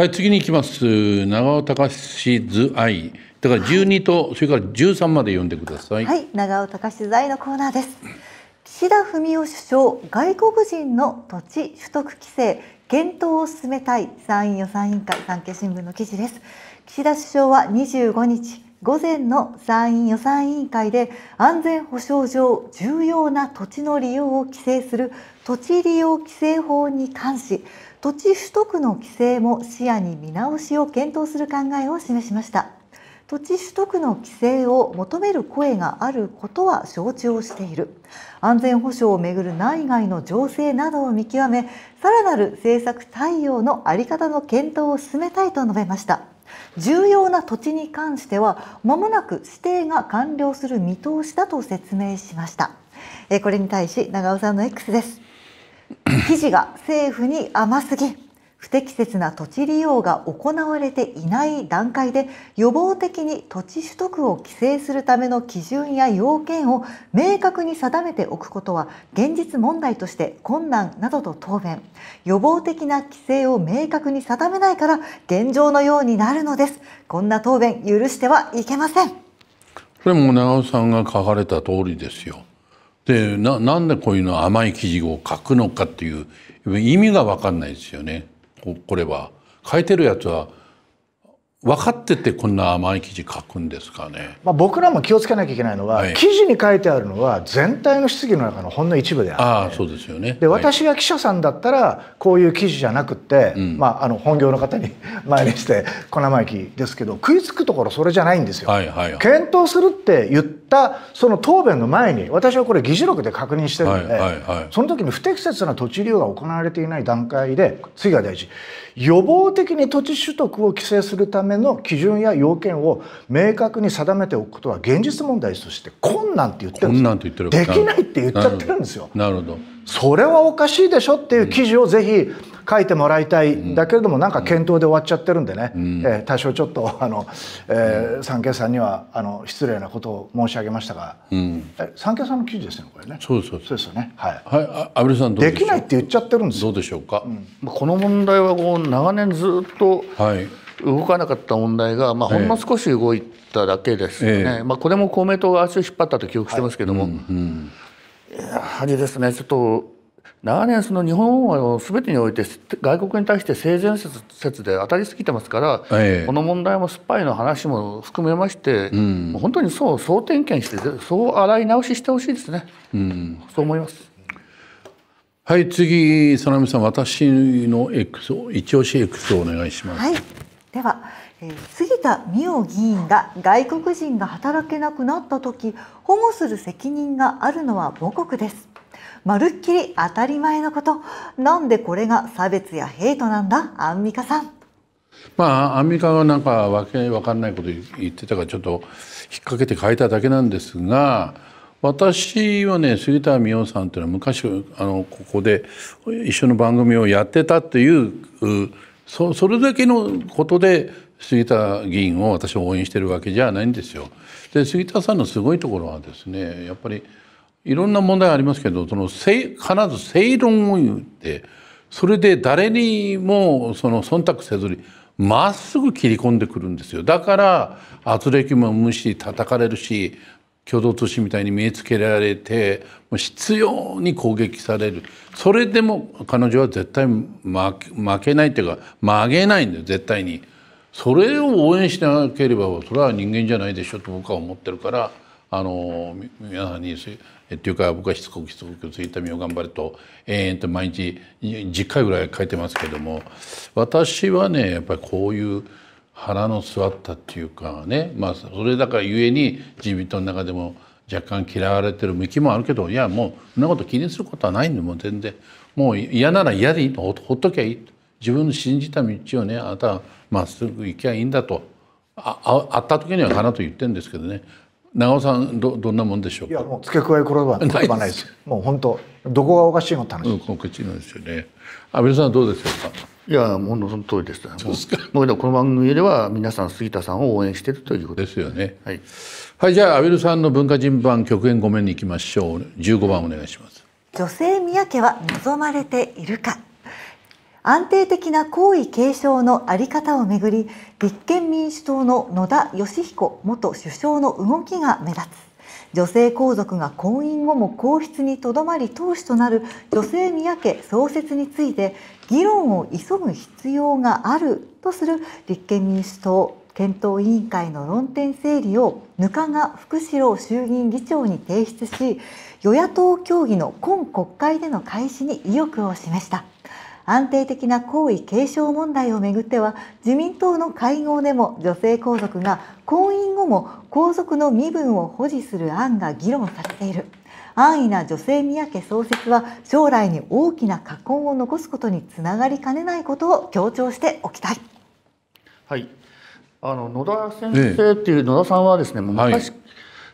はい次に行きます長尾隆図愛だから十二と、はい、それから十三まで読んでくださいはい長尾隆図愛のコーナーです岸田文雄首相外国人の土地取得規制検討を進めたい参院予算委員会産経新聞の記事です岸田首相は二十五日午前の参院予算委員会で安全保障上重要な土地の利用を規制する土地利用規制法に関し土地取得の規制も視野に見直しを検討する考えを示しました土地取得の規制を求める声があることは承知をしている安全保障をめぐる内外の情勢などを見極めさらなる政策対応の在り方の検討を進めたいと述べました重要な土地に関してはまもなく指定が完了する見通しだと説明しましたこれに対し長尾さんの X です記事が政府に甘すぎ不適切な土地利用が行われていない段階で予防的に土地取得を規制するための基準や要件を明確に定めておくことは現実問題として困難などと答弁予防的な規制を明確に定めないから現状のようになるのですこんな答弁許してはいけませんこれも長尾さんが書かれた通りですよでなんでこういうの甘い記事を書くのかっていう意味が分かんないですよねこれは。書いてるやつは分かっててこんな甘い記事書くんですかね、まあ、僕らも気をつけなきゃいけないのは、はい、記事に書いてあるのは全体の質疑の中のほんの一部であってあそうですよねで私が記者さんだったらこういう記事じゃなくって、まあ、あの本業の方に 前にして「粉生きですけど食いつくところそれじゃないんですよ。はいはいはい、検討するって言ったその答弁の前に私はこれ議事録で確認してるので、はいはいはい、その時に不適切な土地利用が行われていない段階で次が大事。予防的に土地取得を規制するための基準や要件を明確に定めておくことは現実問題として困難って言ってるんですできないって言っちゃってるんですよ。なるほどそれはおかしいでしょっていう記事をぜひ書いてもらいたい、だけれどもなんか検討で終わっちゃってるんでね、うん、えー、多少ちょっとあの、えー、産経さんにはあの失礼なことを申し上げましたが、うん、え三家さんの記事ですよねこれねそうそうそうですよねはい、はい、安倍さんできないって言っちゃってるんですどうでしょうか、うん、この問題はこう長年ずっと、はい動かなかった問題が、まあ、ほんの少し動いただけですよね、ええ、まあ、これも公明党が足を引っ張ったと記憶してますけども、はいうんうん、やはりですねちょっと長年その日本を全てにおいて外国に対して性善説で当たりすぎてますから、ええ、この問題もスパイの話も含めまして、うん、本当にそう総点検してそう洗い直ししてほしいですね、うん、そう思います。はい次佐波さん私の X を一押し X をお願いします。はい、では杉田水脈議員が外国人が働けなくなった時保護する責任があるのは母国ですまるっきり当たり前のこと。なんでこれが差別やヘイトなんだ、アンミカさん。まあ、アンミカがなんかわけわかんないこと言ってたからちょっと引っ掛けて書いただけなんですが私はね杉田美桜さんっていうのは昔あのここで一緒の番組をやってたというそそれだけのことで杉田議員を私は応援してるわけじゃないんですよ。で杉田さんのすごいところはですねやっぱりいろんな問題ありますけどその必ず正論を言ってそれで誰にもその忖度せずにまっすぐ切り込んでくるんですよだから圧力も無視叩かれるし共同通信みたいに目つけられて執拗に攻撃されるそれでも彼女は絶対負けないっていうか曲げないんだよ絶対に。それを応援しなければそれは人間じゃないでしょと僕は思ってるからあの皆さんにっていうか僕はしつこくしつこくついた身を頑張るとえ々と毎日10回ぐらい書いてますけども私はねやっぱりこういう腹の据わったっていうかねまあそれだからゆえに人党の中でも若干嫌われてる向きもあるけどいやもうそんなこと気にすることはないんでもう全然もう嫌なら嫌でいいとほっときゃいい自分の信じた道をねあなたはまっすぐ行きゃいいんだとああった時には腹と言ってるんですけどね長尾さんどどんなもんでしょういやもう付け加えこれはないですもう本当どこがおかしいのって話、うん、こっちんですよね安倍さんはどうですかいやもうその通りですそうですかもうこの番組では皆さん杉田さんを応援しているということですよねはい、はい、じゃあ安倍さんの文化人版極限ごめんに行きましょう十五番お願いします女性宮家は望まれているか安定的な皇位継承の在り方をめぐり立憲民主党の野田佳彦元首相の動きが目立つ女性皇族が婚姻後も皇室にとどまり党首となる女性宮家創設について議論を急ぐ必要があるとする立憲民主党検討委員会の論点整理を額賀福志郎衆議院議長に提出し与野党協議の今国会での開始に意欲を示した。安定的な皇位継承問題をめぐっては自民党の会合でも女性皇族が婚姻後も皇族の身分を保持する案が議論されている安易な女性宮家創設は将来に大きな禍根を残すことにつながりかねないことを強調しておきたい。はいあの野田先生っていう野田さんはですね、昔、はい、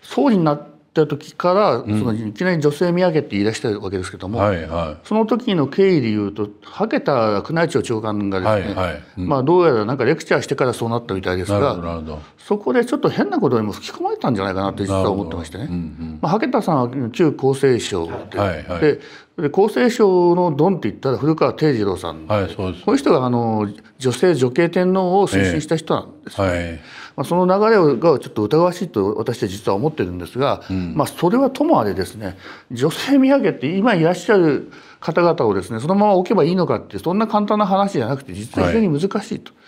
総理になっった時から、そのいきなり女性上げって言い出してるわけですけども、はいはい、その時の経緯でいうとはけた宮内庁長官がですね、はいはいうん、まあ、どうやらなんかレクチャーしてからそうなったみたいですがそこでちょっと変なことにも吹き込まれたんじゃないかなって実は思ってましてね、うんうまあ、羽田さんは旧厚生省ではいはい、で厚生省のドンって言ったら古川定次郎さん、はい、そうこの人があの女性女系天皇を推進した人なんですね、ええはい、まあ、その流れがちょっと疑わしいと私は実は思ってるんですが、うん、まあ、それはともあれですね女性土産って今いらっしゃる方々をですねそのまま置けばいいのかってそんな簡単な話じゃなくて実は非常に難しいと。はい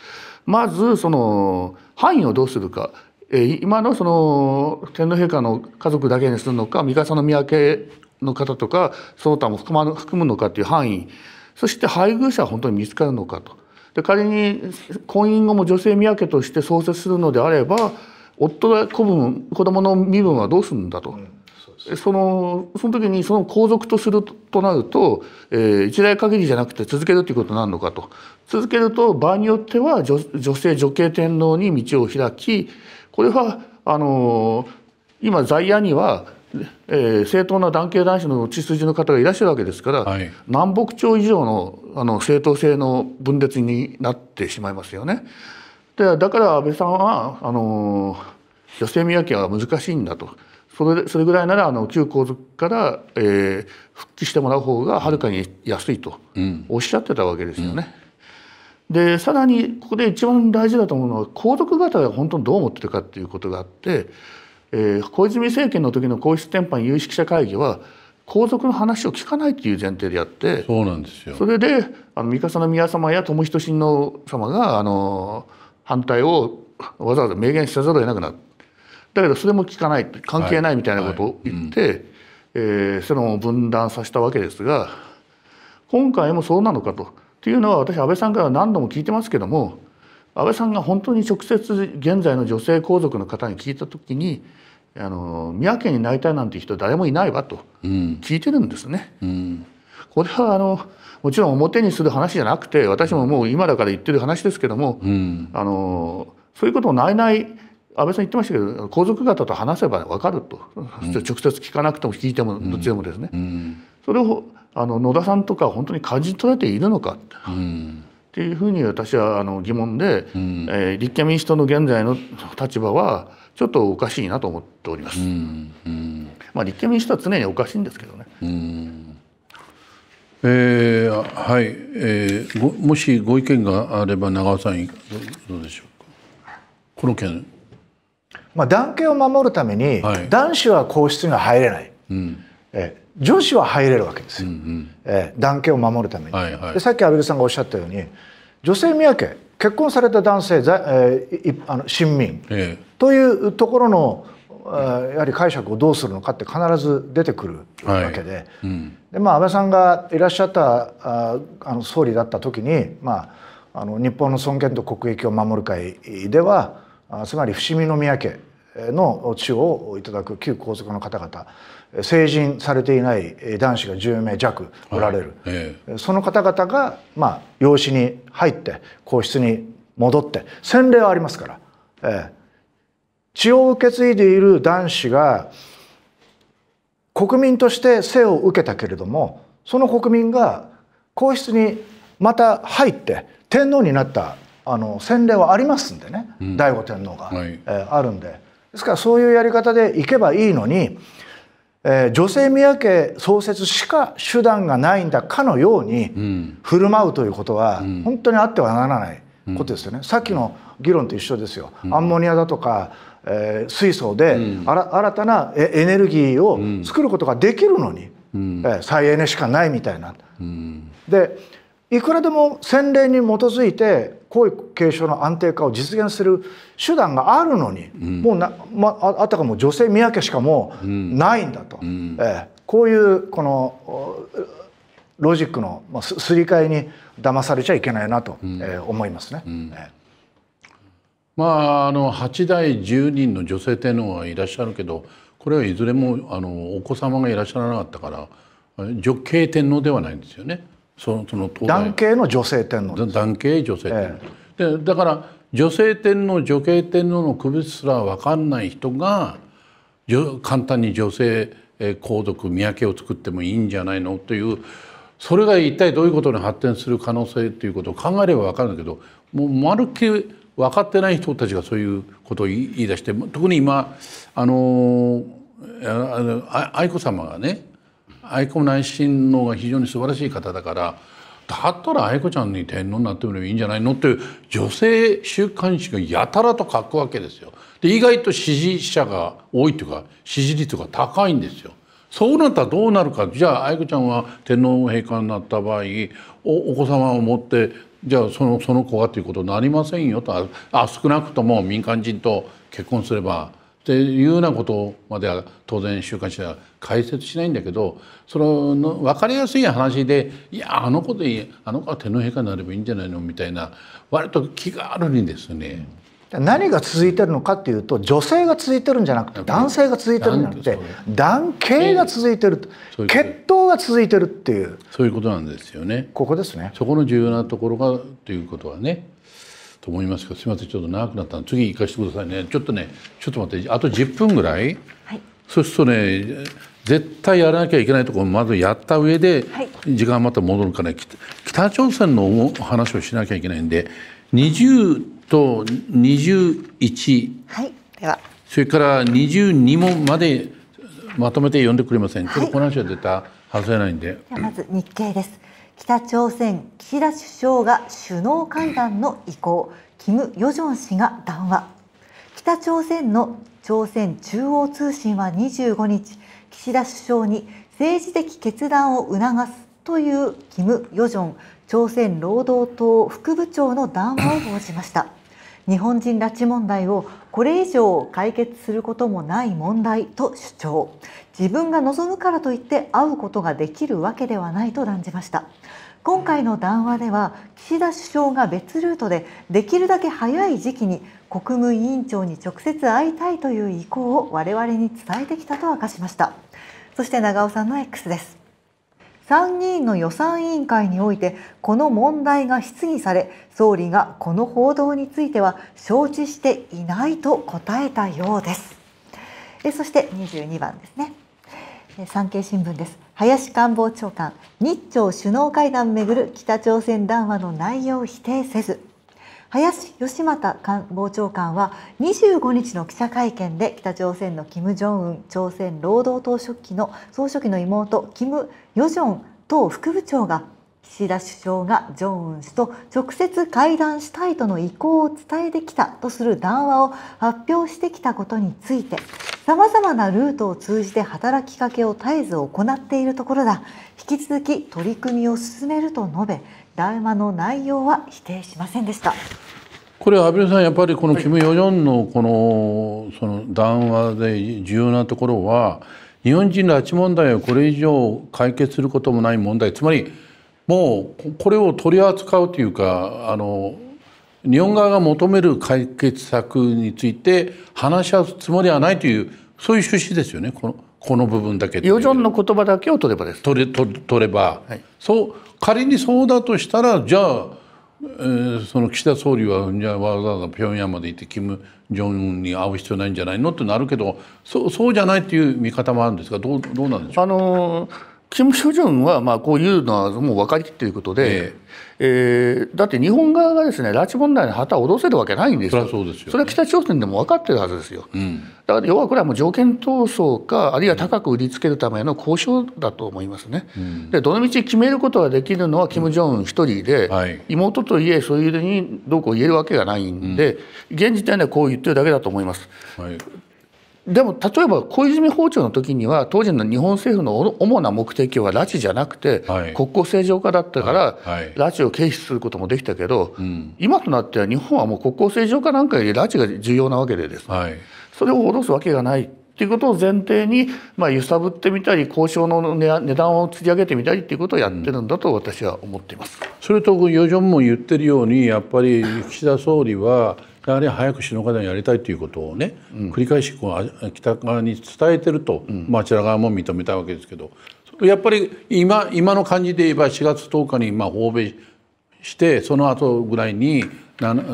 まずその範囲をどうするか今のその天皇陛下の家族だけにするのか三笠の宮家の方とかその他も含むのかという範囲そして配偶者は本当に見つかるのかと。で仮に婚姻後も女性三宅として創設するのであれば夫が子分子供の身分はどうするんだと。そのその時にその皇族とするとなると、えー、一代限りじゃなくて続けるということになるのかと続けると場合によっては女女性女系天皇に道を開きこれはあの今在野には、えー、正当な男系男子の血筋の方がいらっしゃるわけですから、はい、南北朝以上のあの正当性の分裂になってしまいますよね。でだから安倍さんはあの女性宮家は難しいんだと。それそれぐらいならあの旧皇族から、えー、復帰してもらう方がはるかに安いとおっしゃってたわけですよね。うん、でさらにここで一番大事だと思うのは皇族方が本当にどう思ってるかっていうことがあって、えー、小泉政権の時の皇室典範有識者会議は皇族の話を聞かないという前提であってそうなんですよそれであの三笠宮様や智仁親王様があの反対をわざわざ明言しざるを得なくなった。だけどそれも聞かない関係ないみたいなことを言って、え世論を分断させたわけですが今回もそうなのかと。ていうのは私安倍さんから何度も聞いてますけども安倍さんが本当に直接現在の女性皇族の方に聞いた時にあの宮家になりたいなんて人誰もいないわと聞いてるんですね。うんうん、これはあのもちろん表にする話じゃなくて私ももう今だから言ってる話ですけども、うん、あのそういうことをないない安倍さん言ってましたけど皇族方と話せば分かると、うん、直接聞かなくても聞いてもどっちでもですね、うんうん、それをあの野田さんとか本当に感じ取れているのか、っていうふうに私はあの疑問で、うん、えー、立憲民主党の現在の立場はちょっとおかしいなと思っております。まあ、立憲民主党は常におかしいんですけどね。えー、はい、えー、もしご意見があれば長尾さんどうでしょうかこの件まあ、男系を守るために、男子は皇室には入れない、うん、え女子は入れるわけですよ、うんうん、え男系を守るために、はいはい、でさっき畔蒜さんがおっしゃったように女性宮家結婚された男性、えー、あの親民、というところのやはり解釈をどうするのかって必ず出てくるわけではいうん、でまあ、安倍さんがいらっしゃったああの総理だった時に、まあ、あの日本の尊厳と国益を守る会ではあつまり伏見宮家の地をいただく旧皇族の方々成人されていない男子が10名弱おられる、はいえー、その方々が、まあ、養子に入って皇室に戻って洗礼はありますから、えー、血を受け継いでいる男子が国民として生を受けたけれどもその国民が皇室にまた入って天皇になったあの洗礼はありますんでね、うん、醍醐天皇が、はい、えー、あるんで。ですからそういうやり方でいけばいいのに、えー、女性宮家創設しか手段がないんだかのように振る舞うということは本当にあってはならないことですよね。さっきの議論と一緒ですよ。アンモニアだとか、えー、水素で、新たなエネルギーを作ることができるのに、うえ再エネしかないみたいな。でいくらでも先例に基づいて皇位継承の安定化を実現する手段があるのに、うん、もうな、まあ、あたかも女性宮家しかもうないんだと、うん、えー、こういうこのロジックのすり替えに騙されちゃいけないなと、うん、えー、思いますね。うん、えー、まあ、あの8代10人の女性天皇はいらっしゃるけどこれはいずれもあのお子様がいらっしゃらなかったから女系天皇ではないんですよね。そのその男系の女性天皇男系女性天皇、えでだから女性天皇女系天皇の区別すら分かんない人が簡単に女性皇族宮家を作ってもいいんじゃないのというそれが一体どういうことに発展する可能性ということを考えれば分かるんだけどもうまるっきり分かってない人たちがそういうことを言い出して特に今あの愛子さまがね愛子内親王が非常に素晴らしい方だからだったら愛子ちゃんに天皇になってもればいいんじゃないのっていう女性週刊誌がやたらと書くわけですよ。で意外と支持者が多いというか支持率が高いんですよ。そうなったらどうなるかじゃあ愛子ちゃんは天皇陛下になった場合お子様を持ってじゃあそのその子がということになりませんよとあ少なくとも民間人と結婚すればっていうようなことまでは当然週刊誌は解説しないんだけどその分かりやすい話で「いやあの子でいいあの子は天皇陛下になればいいんじゃないの」みたいな割と気軽にですね、何が続いてるのかっていうと女性が続いてるんじゃなくて男性が続いてるんじゃなくて男系が続いてる、血統が続いてるっていうそういうことなんですよねここですねそこの重要なところがということはねと思いますけどすみませんちょっと長くなった次行かせてくださいねちょっとねちょっと待ってあと10分ぐらい、はい、そうするとね絶対やらなきゃいけないところをまずやった上で、はい、時間また戻るから北朝鮮の話をしなきゃいけないんで20と21、はい、ではそれから22問までまとめて読んでくれません、はい、ちょっとこの話は絶対外せないんで。でまず日経です北朝鮮岸田首相が首脳会談の意向キム・ヨジョン氏が談話北朝鮮の朝鮮中央通信は25日岸田首相に政治的決断を促すというキム・ヨジョン朝鮮労働党副部長の談話を報じました日本人拉致問題をこれ以上解決することもない問題と主張自分が望むからといって会うことができるわけではないと断じました今回の談話では岸田首相が別ルートでできるだけ早い時期に国務委員長に直接会いたいという意向を我々に伝えてきたと明かしましたそして長尾さんの X です参議院の予算委員会においてこの問題が質疑され総理がこの報道については承知していないと答えたようですえそして22番ですね産経新聞です林官房長官日朝首脳会談めぐる北朝鮮談話の内容を否定せず林芳正官房長官は25日の記者会見で北朝鮮の金正恩朝鮮労働党書記の総書記の妹金与正党副部長が岸田首相がジョンウン氏と直接会談したいとの意向を伝えてきたとする談話を発表してきたことについてさまざまなルートを通じて働きかけを絶えず行っているところだ引き続き取り組みを進めると述べ談話の内容は否定しませんでした。これ安倍さんやっぱりこのキム・ヨジョンのこのその談話で重要なところは日本人拉致問題をこれ以上解決することもない問題つまりもうこれを取り扱うというかあの日本側が求める解決策について話し合うつもりはないというそういう趣旨ですよねこのこの部分だけ余剰の言葉だけを取ればです取れ取取れば、はい、そう仮にそうだとしたらじゃあえー、その岸田総理はじゃあわざわざ平壌まで行って金正恩に会う必要ないんじゃないのってなるけどそそうじゃないっていう見方もあるんですがどうどうなんでしょうあのーキム・恩ジョンはまあこういうのはもう分かりきっていることで、えー、えー、だって日本側がですね拉致問題の旗を下ろせるわけないんですよそですよ、ね、それは北朝鮮でも分かってるはずですよ、うん、だから要はこれはもう条件闘争かあるいは高く売りつけるための交渉だと思いますね、うん、でどの道決めることができるのはキム・ジョンウン一人で、うんはい、妹といえそういうふうにどうこう言えるわけがないんで、現時点ではこう言ってるだけだと思います、はいでも例えば小泉訪朝の時には当時の日本政府の主な目的は拉致じゃなくて、はい、国交正常化だったから、拉致を軽視することもできたけど、今となっては日本はもう国交正常化なんかより拉致が重要なわけでです、ね、はい、それを下ろすわけがないということを前提に、まあ、揺さぶってみたり交渉の値段をつり上げてみたりということをやってるんだと私は思っています。それと与正も言ってるようにやっぱり岸田総理はであれ早く首脳会談やりたいということをね、うん、繰り返しこう北側に伝えてると、うん、まあ、あちら側も認めたわけですけどやっぱり今今の感じで言えば4月10日にまあ訪米してその後ぐらいに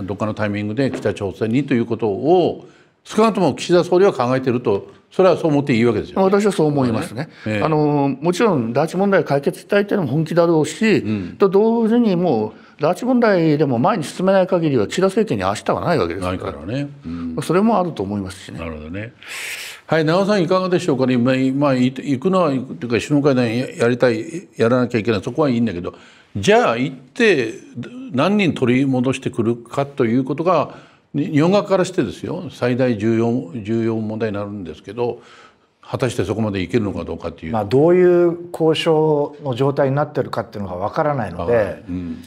どっかのタイミングで北朝鮮にということを少なくとも岸田総理は考えているとそれはそう思っていいわけですよ、ね、私はそう思いますね、ねえあのもちろん拉致問題解決したいというのも本気だろうし、うん、と同時にもう拉致問題でも前に進めない限りは岸田政権に明日はないわけですからからね、うん、それもあると思いますしね。なるほどねはい長尾さんいかがでしょうかね、まあ、行くのはというか首脳会談やりたいやらなきゃいけないそこはいいんだけどじゃあ行って何人取り戻してくるかということが日本側からしてですよ最大重要重要問題になるんですけど果たしてそこまでいけるのかどうかっていう、まあ、どういう交渉の状態になってるかっていうのがわからないので、はいうん、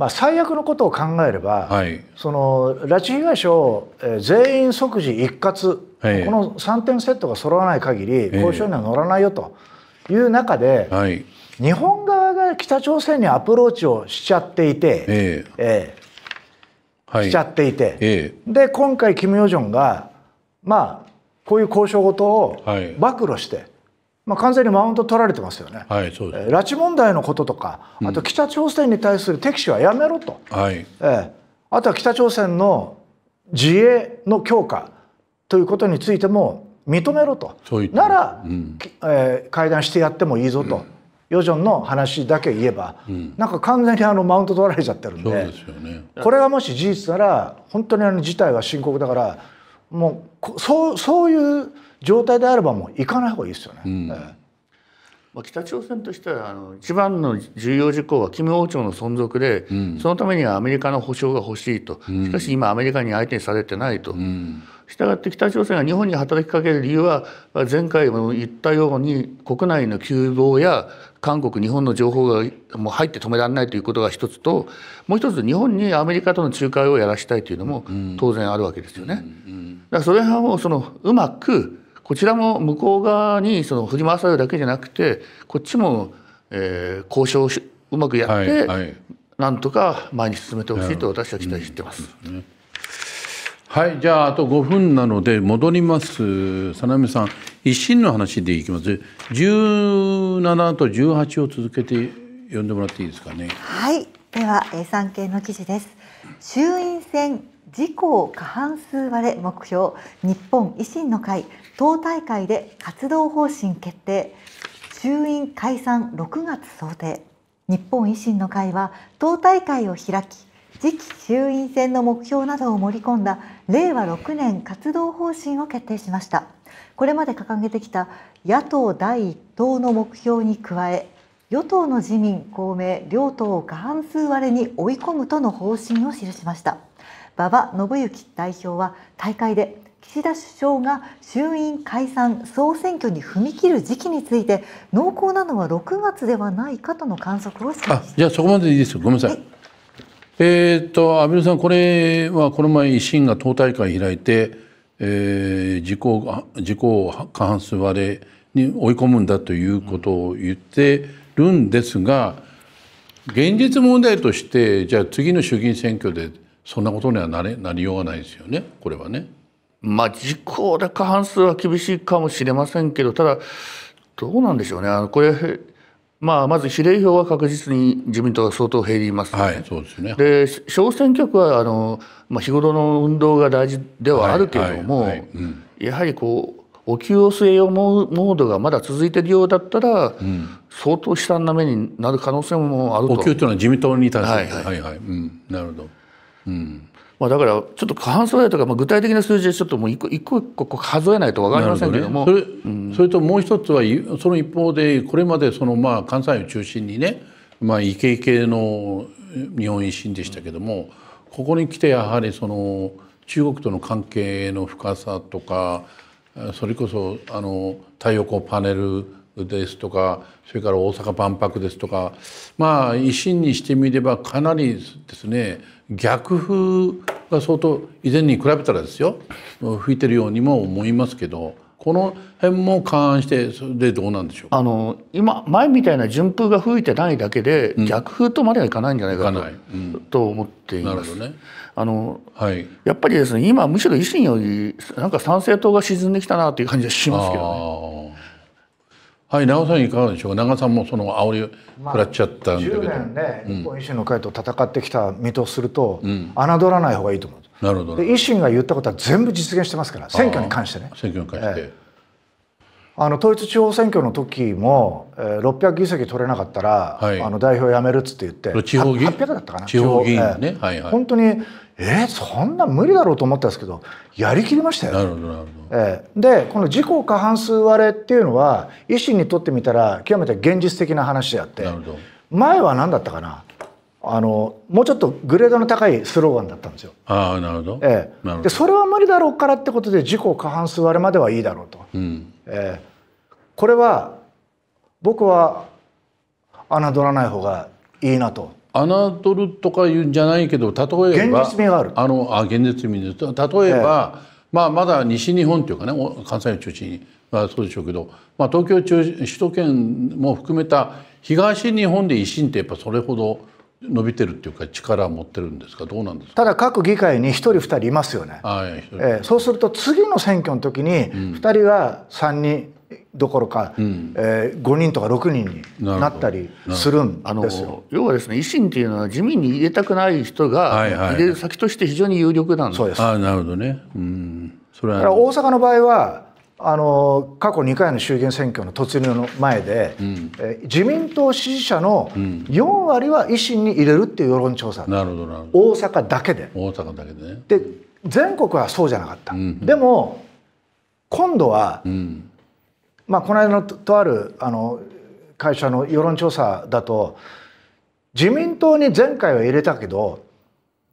まあ、最悪のことを考えれば、はい、その拉致被害者を、え全員即時一括、この3点セットが揃わない限り交渉には乗らないよという中で、はい、日本側が北朝鮮にアプローチをしちゃっていて、えー、えーしちゃっていて、で今回、金与正が、まあ、こういう交渉事を暴露して、まあ、完全にマウント取られてますよね、はいそうです拉致問題のこととか、あと北朝鮮に対する敵視はやめろと、うん、はいえー、あとは北朝鮮の自衛の強化ということについても認めろと、なら、うん、えー、会談してやってもいいぞと。うんヨジョンの話だけ言えば、うん、なんか完全にあのマウント取られちゃってるんで、ね、これがもし事実なら本当にあの事態は深刻だからもうそうそういう状態であればもう行かない方がいいですよね。うんえー北朝鮮としてはあの一番の重要事項は金王朝の存続で、うん、そのためにはアメリカの保障が欲しいと、うん、しかし今アメリカに相手にされてないと。したがって北朝鮮が日本に働きかける理由は前回も言ったように国内の急防や韓国日本の情報がもう入って止められないということが一つともう一つ日本にアメリカとの仲介をやらしたいというのも当然あるわけですよね。だからそれはもうそのうまくこちらも向こう側にその振り回されるだけじゃなくてこっちも、えー、交渉をうまくやって、はいはい、なんとか前に進めてほしいと私たは期待してます。はいじゃああと5分なので戻ります早苗さん一審の話でいきます17と18を続けて読んでもらっていいですかねはいでは産経の記事です衆院選自公過半数割れ目標日本維新の会党大会で活動方針決定衆院解散6月想定日本維新の会は党大会を開き次期衆院選の目標などを盛り込んだ令和6年活動方針を決定しましたこれまで掲げてきた野党第1党の目標に加え与党の自民公明両党を過半数割れに追い込むとの方針を記しました馬場信之代表は大会で岸田首相が衆院解散総選挙に踏み切る時期について濃厚なのは6月ではないかとの観測をしあじゃあそこまでいいですよごめんなさい、はい、えー、っと安倍さんこれはこの前維新が党大会開いて、えー、自公自公過半数割れに追い込むんだということを言ってるんですが現実問題としてじゃあ次の衆議院選挙でそんなことにはなれなりようがないですよねこれはね。まあ実行で過半数は厳しいかもしれませんけどただどうなんでしょうねあのこれ、まあ、まず比例票は確実に自民党は相当減りますでで小選挙区はあの、まあ、日頃の運動が大事ではあるけれども、やはりこうお給を据えようモードがまだ続いているようだったら、うん、相当悲惨な目になる可能性もあると。お給というのは自民党に対する、はいはい、はいはい、うん、なるほどうんまあ、だからちょっと過半数割とか、まあ、具体的な数字でちょっともう一個一個一個数えないと分かりませんけども、ね、それ、うん、それともう一つはその一方でこれまでそのまあ関西を中心にね、まあ、イケイケの日本維新でしたけども、ここに来てやはりその中国との関係の深さとかそれこそあの太陽光パネルですとかそれから大阪万博ですとかまあ維新にしてみればかなりですね逆風が相当以前に比べたらですよ吹いてるようにも思いますけどこの辺も勘案してそれでどうなんでしょうあの今前みたいな順風が吹いてないだけで、うん、逆風とまではいかないんじゃないかとうん、と思っています。ね、あの、はい、やっぱりですね今むしろ維新よりなんか参政党が沈んできたなという感じがしますけどね。はい、長さんいかがでしょう長さんもその煽り食らっちゃったんだけど、まあ、10年で日本維新の会と戦ってきた身とすると、うん、侮らない方がいいと思うなるほど維新が言ったことは全部実現してますから選挙に関してね選挙に関して、えあの統一地方選挙の時も、えー、600議席取れなかったら、はい、あの代表辞めるっつって言って地方議800だったかな地方議員ね、はいはい、本当にえー、そんな無理だろうと思ったんですけどやりきりましたよ、ね、なるほどなるほど、えー、でこの自己過半数割れっていうのは維新にとってみたら極めて現実的な話であって前は何だったかなあのもうちょっとグレードの高いスローガンだったんですよ。あなるほど、えでそれは無理だろうからってことで自己過半数割れまではいいだろうと、うん、えー、これは僕は侮らない方がいいなと侮るとか言うんじゃないけど例えば現実味があるあのあ現実味です例えば、ええ、まあ、まだ西日本というかね関西を中心に、まあ、そうでしょうけど、まあ、東京中首都圏も含めた東日本で維新ってやっぱそれほど伸びてるっていうか力を持ってるんですかどうなんですかただ各議会に1人2人いますよね、はいえー、そうすると次の選挙の時に2人が3人、うんどころか、うん、えー、5人とか6人になったりするんですよ。要はですね維新っていうのは自民に入れたくない人が入れる先として非常に有力なんです。はいはい、そうですあなるほどね、うん、それはだから大阪の場合はあの過去2回の衆議院選挙の突入の前で、うん、え自民党支持者の4割は維新に入れるっていう世論調査、うん、なるほどなるほど大阪だけで大阪だけで,、ね、で全国はそうじゃなかった、うん、でも今度は、うんまあ、この間のとあるあの会社の世論調査だと自民党に前回は入れたけど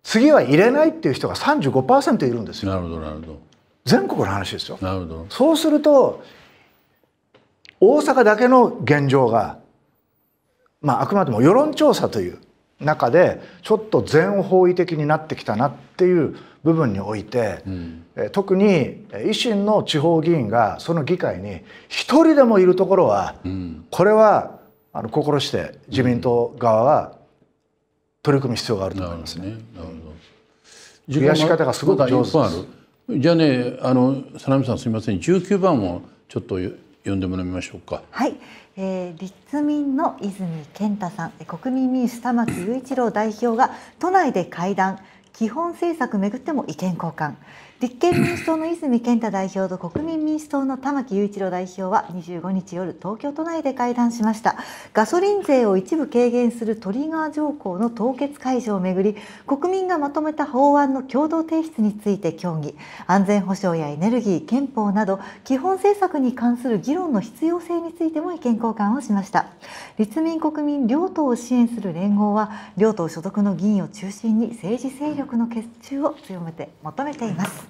次は入れないっていう人が35%いるんですよ。なるほどなるほど全国の話ですよなるほどそうすると大阪だけの現状が、まあ、あくまでも世論調査という中でちょっと全方位的になってきたなっていう部分において、うん、特に維新の地方議員がその議会に一人でもいるところは、うん、これはあの心して自民党側は取り組む必要があると思いますね。増や、ね、し方がすごく上手じゃあね、あの、佐波さん、すみません、十九番をちょっと読んでもらいましょうか。はい、えー、立民の泉健太さん、国民民主玉木雄一郎代表が都内で会談。基本政策めぐっても意見交換立憲民主党の泉健太代表と国民民主党の玉木雄一郎代表は25日夜東京都内で会談しましたガソリン税を一部軽減するトリガー条項の凍結解除をめぐり国民がまとめた法案の共同提出について協議安全保障やエネルギー憲法など基本政策に関する議論の必要性についても意見交換をしました立民国民両党を支援する連合は両党所属の議員を中心に政治勢力の結集を強めて求めています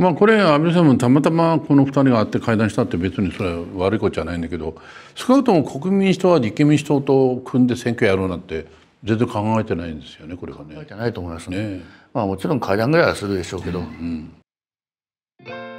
まあこれ安倍さんもたまたまこの2人が会って会談したって別にそれは悪いことじゃないんだけど少なくとも国民民主党は立憲民主党と組んで選挙やろうなんて全然考えてないんですよねこれがね。考えてないと思いますね。ねまあもちろん会談ぐらいはするでしょうけど。うん、うん